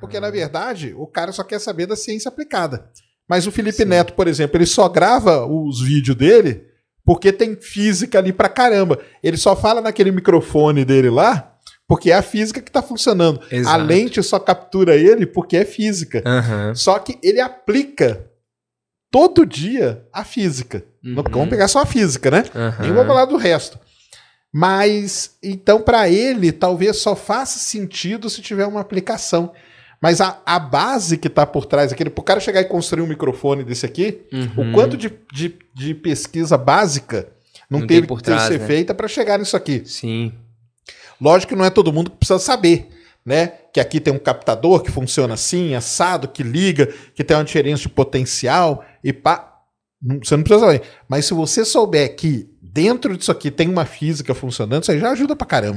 Porque, ah. na verdade, o cara só quer saber da ciência aplicada. Mas o Felipe Sim. Neto, por exemplo, ele só grava os vídeos dele porque tem física ali pra caramba. Ele só fala naquele microfone dele lá porque é a física que está funcionando. Exato. A lente só captura ele porque é física. Uhum. Só que ele aplica todo dia a física. Uhum. Não, vamos pegar só a física, né? Uhum. Nem vou falar do resto. Mas então para ele talvez só faça sentido se tiver uma aplicação. Mas a, a base que está por trás daquele, para o cara chegar e construir um microfone desse aqui, uhum. o quanto de, de, de, pesquisa básica não, não teve por trás, que ser né? feita para chegar nisso aqui. Sim. Lógico que não é todo mundo que precisa saber, né? Que aqui tem um captador que funciona assim, assado, que liga, que tem uma diferença de potencial e pá. você não precisa saber. Mas se você souber que dentro disso aqui tem uma física funcionando, isso aí já ajuda pra caramba.